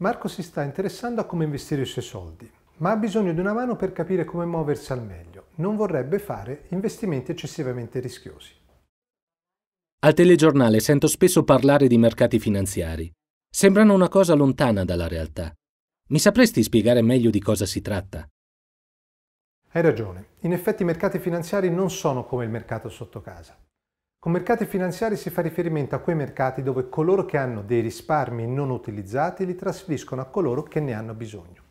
Marco si sta interessando a come investire i suoi soldi, ma ha bisogno di una mano per capire come muoversi al meglio. Non vorrebbe fare investimenti eccessivamente rischiosi. Al telegiornale sento spesso parlare di mercati finanziari. Sembrano una cosa lontana dalla realtà. Mi sapresti spiegare meglio di cosa si tratta? Hai ragione. In effetti i mercati finanziari non sono come il mercato sotto casa. Con mercati finanziari si fa riferimento a quei mercati dove coloro che hanno dei risparmi non utilizzati li trasferiscono a coloro che ne hanno bisogno.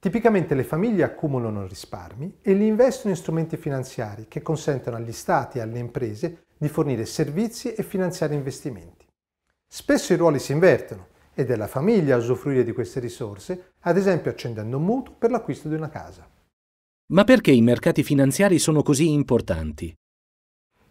Tipicamente le famiglie accumulano risparmi e li investono in strumenti finanziari che consentono agli stati e alle imprese di fornire servizi e finanziare investimenti. Spesso i ruoli si invertono ed è la famiglia a usufruire di queste risorse, ad esempio accendendo un mutuo per l'acquisto di una casa. Ma perché i mercati finanziari sono così importanti?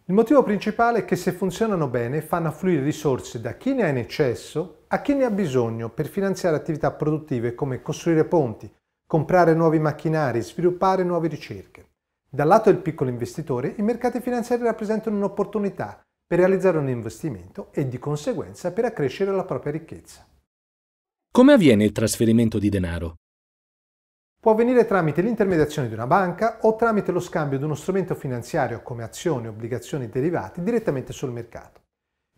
Il motivo principale è che se funzionano bene fanno affluire risorse da chi ne ha in eccesso a chi ne ha bisogno per finanziare attività produttive come costruire ponti, comprare nuovi macchinari, sviluppare nuove ricerche. Dal lato del piccolo investitore i mercati finanziari rappresentano un'opportunità per realizzare un investimento e di conseguenza per accrescere la propria ricchezza. Come avviene il trasferimento di denaro? Può avvenire tramite l'intermediazione di una banca o tramite lo scambio di uno strumento finanziario come azioni, obbligazioni e derivati direttamente sul mercato.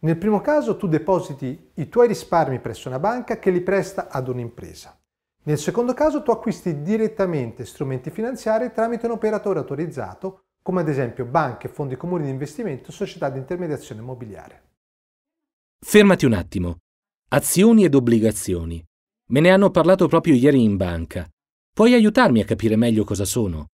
Nel primo caso tu depositi i tuoi risparmi presso una banca che li presta ad un'impresa. Nel secondo caso tu acquisti direttamente strumenti finanziari tramite un operatore autorizzato come ad esempio banche, fondi comuni di investimento, società di intermediazione immobiliare. Fermati un attimo. Azioni ed obbligazioni. Me ne hanno parlato proprio ieri in banca. Puoi aiutarmi a capire meglio cosa sono?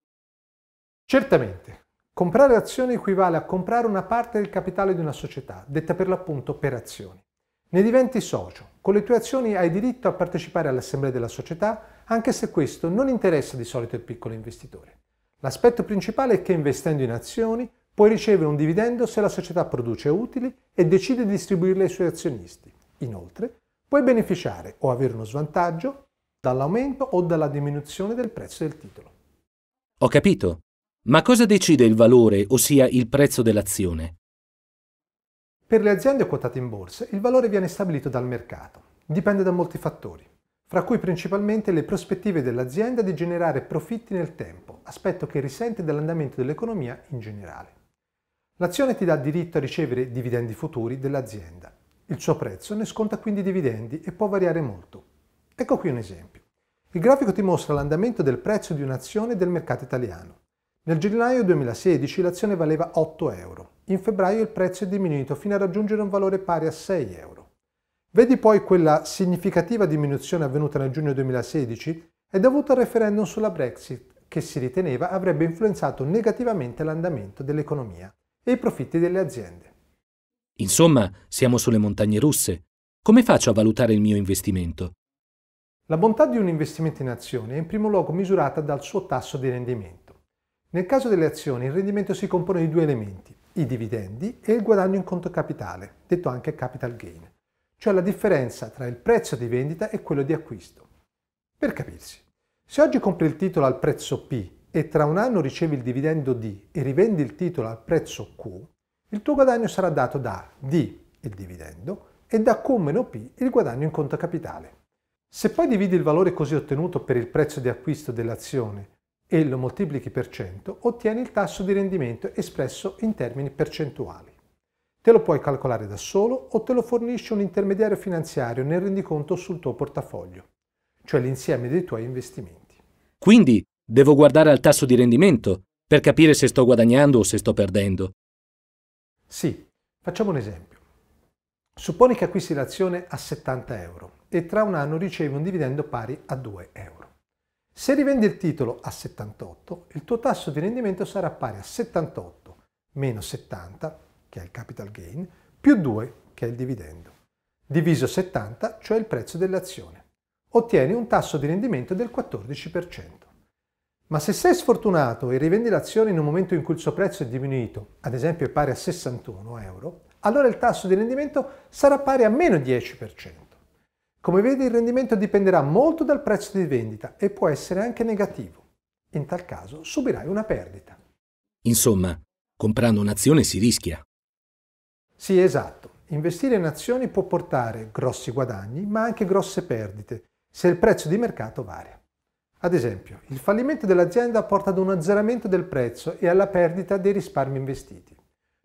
Certamente. Comprare azioni equivale a comprare una parte del capitale di una società, detta per l'appunto per azioni. Ne diventi socio. Con le tue azioni hai diritto a partecipare all'assemblea della società, anche se questo non interessa di solito il piccolo investitore. L'aspetto principale è che investendo in azioni puoi ricevere un dividendo se la società produce utili e decide di distribuirle ai suoi azionisti. Inoltre, puoi beneficiare o avere uno svantaggio dall'aumento o dalla diminuzione del prezzo del titolo. Ho capito. Ma cosa decide il valore, ossia il prezzo dell'azione? Per le aziende quotate in borsa, il valore viene stabilito dal mercato. Dipende da molti fattori, fra cui principalmente le prospettive dell'azienda di generare profitti nel tempo, aspetto che risente dell'andamento dell'economia in generale. L'azione ti dà diritto a ricevere dividendi futuri dell'azienda. Il suo prezzo ne sconta quindi dividendi e può variare molto. Ecco qui un esempio. Il grafico ti mostra l'andamento del prezzo di un'azione del mercato italiano. Nel gennaio 2016 l'azione valeva 8 euro, in febbraio il prezzo è diminuito fino a raggiungere un valore pari a 6 euro. Vedi poi quella significativa diminuzione avvenuta nel giugno 2016 è dovuta al referendum sulla Brexit che si riteneva avrebbe influenzato negativamente l'andamento dell'economia e i profitti delle aziende. Insomma, siamo sulle montagne russe. Come faccio a valutare il mio investimento? La bontà di un investimento in azioni è in primo luogo misurata dal suo tasso di rendimento. Nel caso delle azioni il rendimento si compone di due elementi, i dividendi e il guadagno in conto capitale, detto anche capital gain, cioè la differenza tra il prezzo di vendita e quello di acquisto. Per capirsi, se oggi compri il titolo al prezzo P e tra un anno ricevi il dividendo D e rivendi il titolo al prezzo Q, il tuo guadagno sarà dato da D, il dividendo, e da Q-P, il guadagno in conto capitale. Se poi dividi il valore così ottenuto per il prezzo di acquisto dell'azione e lo moltiplichi per 100, ottieni il tasso di rendimento espresso in termini percentuali. Te lo puoi calcolare da solo o te lo fornisce un intermediario finanziario nel rendiconto sul tuo portafoglio, cioè l'insieme dei tuoi investimenti. Quindi devo guardare al tasso di rendimento per capire se sto guadagnando o se sto perdendo. Sì, facciamo un esempio. Supponi che acquisti l'azione a 70 euro e tra un anno ricevi un dividendo pari a 2 euro. Se rivendi il titolo a 78, il tuo tasso di rendimento sarà pari a 78 meno 70, che è il capital gain, più 2, che è il dividendo, diviso 70, cioè il prezzo dell'azione. Ottieni un tasso di rendimento del 14%. Ma se sei sfortunato e rivendi l'azione in un momento in cui il suo prezzo è diminuito, ad esempio è pari a 61 euro, allora il tasso di rendimento sarà pari a meno 10%. Come vedi il rendimento dipenderà molto dal prezzo di vendita e può essere anche negativo. In tal caso subirai una perdita. Insomma, comprando un'azione si rischia. Sì, esatto. Investire in azioni può portare grossi guadagni, ma anche grosse perdite, se il prezzo di mercato varia. Ad esempio, il fallimento dell'azienda porta ad un azzeramento del prezzo e alla perdita dei risparmi investiti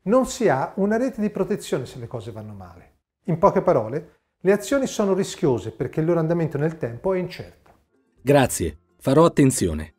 non si ha una rete di protezione se le cose vanno male. In poche parole, le azioni sono rischiose perché il loro andamento nel tempo è incerto. Grazie, farò attenzione.